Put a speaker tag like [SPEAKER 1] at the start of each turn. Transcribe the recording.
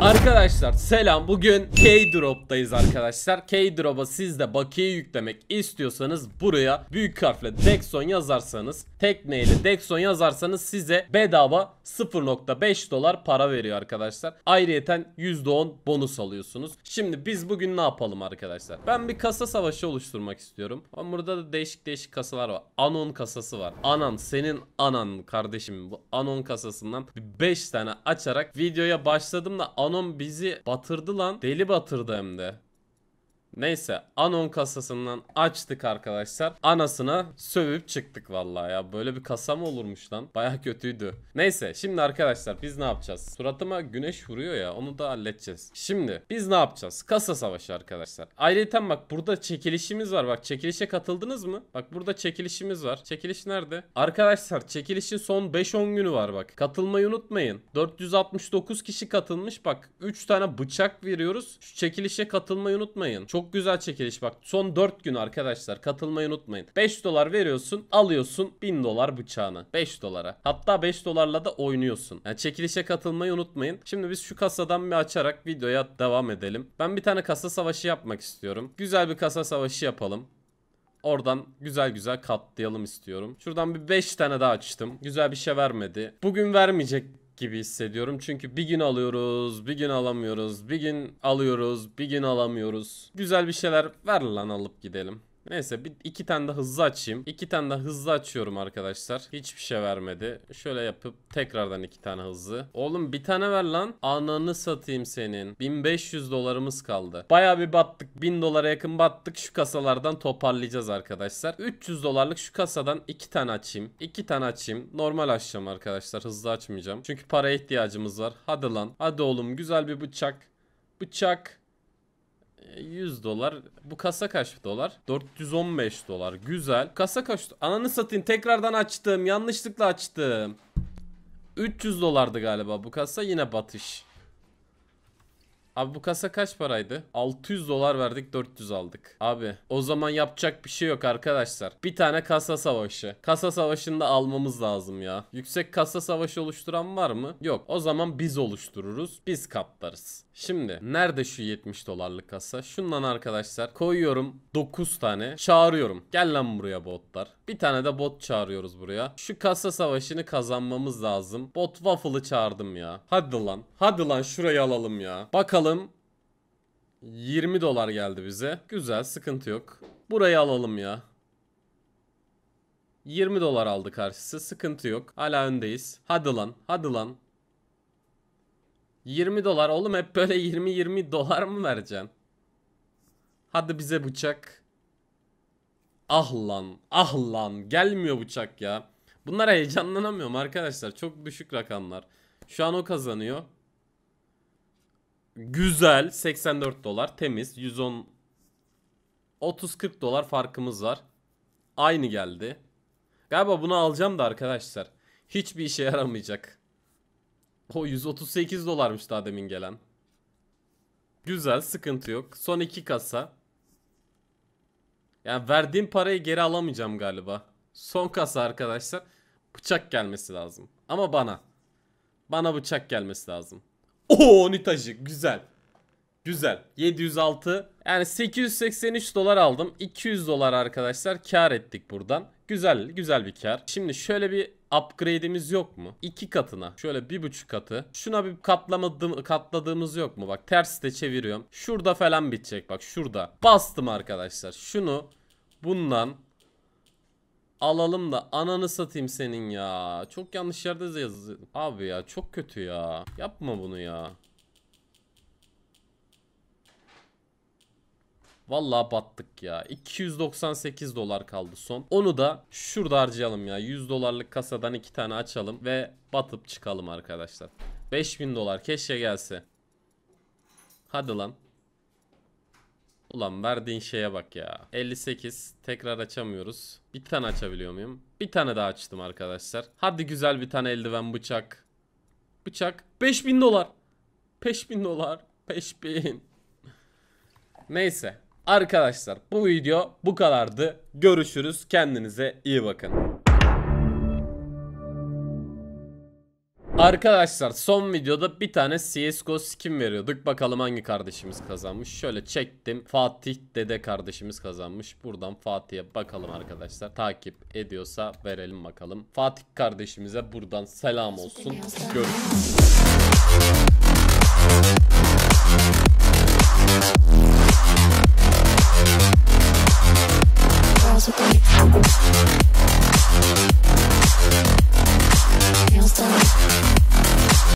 [SPEAKER 1] Arkadaşlar selam bugün K-Drop'tayız arkadaşlar K-Drop'a sizde de bakiye yüklemek istiyorsanız buraya büyük harfle Dexon yazarsanız tekneyle Dexon yazarsanız size bedava 0.5 dolar para veriyor arkadaşlar Ayrıyeten %10 bonus alıyorsunuz Şimdi biz bugün ne yapalım arkadaşlar Ben bir kasa savaşı oluşturmak istiyorum Ama burada da değişik değişik kasalar var Anon kasası var Anan senin anan kardeşim bu Anon kasasından 5 tane açarak videoya başladım da Anon bizi batırdı lan. Deli batırdı hem de. Neyse Anon kasasından açtık arkadaşlar. Anasına sövüp çıktık vallahi ya. Böyle bir kasa mı olurmuş lan? Baya kötüydü. Neyse şimdi arkadaşlar biz ne yapacağız? Suratıma güneş vuruyor ya onu da halledeceğiz. Şimdi biz ne yapacağız? Kasa savaşı arkadaşlar. Ayrıca bak burada çekilişimiz var. Bak çekilişe katıldınız mı? Bak burada çekilişimiz var. Çekiliş nerede? Arkadaşlar çekilişin son 5-10 günü var bak. Katılmayı unutmayın. 469 kişi katılmış. Bak 3 tane bıçak veriyoruz. Şu çekilişe katılmayı unutmayın. Çok çok güzel çekiliş bak. Son 4 gün arkadaşlar katılmayı unutmayın. 5 dolar veriyorsun alıyorsun 1000 dolar bıçağını. 5 dolara. Hatta 5 dolarla da oynuyorsun. Yani çekilişe katılmayı unutmayın. Şimdi biz şu kasadan bir açarak videoya devam edelim. Ben bir tane kasa savaşı yapmak istiyorum. Güzel bir kasa savaşı yapalım. Oradan güzel güzel katlayalım istiyorum. Şuradan bir 5 tane daha açtım. Güzel bir şey vermedi. Bugün vermeyecek gibi hissediyorum. Çünkü bir gün alıyoruz, bir gün alamıyoruz, bir gün alıyoruz, bir gün alamıyoruz. Güzel bir şeyler ver lan alıp gidelim. Neyse bir iki tane de hızlı açayım. İki tane de hızlı açıyorum arkadaşlar. Hiçbir şey vermedi. Şöyle yapıp tekrardan iki tane hızlı. Oğlum bir tane ver lan. Ananı satayım senin. 1500 dolarımız kaldı. Baya bir battık. 1000 dolara yakın battık. Şu kasalardan toparlayacağız arkadaşlar. 300 dolarlık şu kasadan iki tane açayım. İki tane açayım. Normal açacağım arkadaşlar. Hızlı açmayacağım. Çünkü paraya ihtiyacımız var. Hadi lan. Hadi oğlum güzel bir bıçak. Bıçak. 100 dolar. Bu kasa kaç dolar? 415 dolar. Güzel. Kasa kaç? Ananı satayım. Tekrardan açtım. Yanlışlıkla açtım. 300 dolardı galiba bu kasa. Yine batış. Abi bu kasa kaç paraydı? 600 dolar verdik 400 aldık. Abi o zaman yapacak bir şey yok arkadaşlar. Bir tane kasa savaşı. Kasa savaşını da almamız lazım ya. Yüksek kasa savaşı oluşturan var mı? Yok. O zaman biz oluştururuz. Biz kaplarız. Şimdi nerede şu 70 dolarlık kasa? Şundan arkadaşlar koyuyorum 9 tane. Çağırıyorum. Gel lan buraya botlar. Bir tane de bot çağırıyoruz buraya. Şu kasa savaşını kazanmamız lazım. Bot waffle'ı çağırdım ya. Hadi lan. Hadi lan şurayı alalım ya. Bakalım alım 20 dolar geldi bize. Güzel sıkıntı yok. Burayı alalım ya. 20 dolar aldı karşısı. Sıkıntı yok. Hala öndeyiz. Hadi lan. Hadi lan. 20 dolar. Oğlum hep böyle 20-20 dolar mı vereceksin? Hadi bize bıçak. Ah lan. Ah lan. Gelmiyor bıçak ya. Bunlara heyecanlanamıyorum arkadaşlar. Çok düşük rakamlar. Şu an o kazanıyor. Güzel 84 dolar temiz 110 30-40 dolar farkımız var. Aynı geldi. Galiba bunu alacağım da arkadaşlar. Hiçbir işe yaramayacak. O 138 dolarmış daha demin gelen. Güzel sıkıntı yok. Son iki kasa. Yani verdiğim parayı geri alamayacağım galiba. Son kasa arkadaşlar. Bıçak gelmesi lazım. Ama bana. Bana bıçak gelmesi lazım. Oo Nitacı güzel. Güzel. 706. Yani 883 dolar aldım. 200 dolar arkadaşlar kar ettik buradan. Güzel güzel bir kar. Şimdi şöyle bir upgrade'imiz yok mu? İki katına. Şöyle bir buçuk katı. Şuna bir katlamadım katladığımız yok mu? Bak ters de çeviriyorum. Şurada falan bitecek bak şurada. Bastım arkadaşlar. Şunu bundan alalım da ananı satayım senin ya. Çok yanlış yerde yazdım. Abi ya çok kötü ya. Yapma bunu ya. Vallahi battık ya. 298 dolar kaldı son. Onu da şurada harcayalım ya. 100 dolarlık kasadan 2 tane açalım ve batıp çıkalım arkadaşlar. 5000 dolar keşke gelse. Hadi lan. Ulan verdiğin şeye bak ya. 58. Tekrar açamıyoruz. Bir tane açabiliyor muyum? Bir tane daha açtım arkadaşlar. Hadi güzel bir tane eldiven bıçak. Bıçak. 5000 dolar. 5000 dolar. 5000. Neyse. Arkadaşlar bu video bu kadardı. Görüşürüz. Kendinize iyi bakın. Arkadaşlar son videoda bir tane CSGO skin veriyorduk. Bakalım hangi kardeşimiz kazanmış. Şöyle çektim. Fatih dede kardeşimiz kazanmış. Buradan Fatih'e bakalım arkadaşlar. Takip ediyorsa verelim bakalım. Fatih kardeşimize buradan selam olsun. Görüşürüz.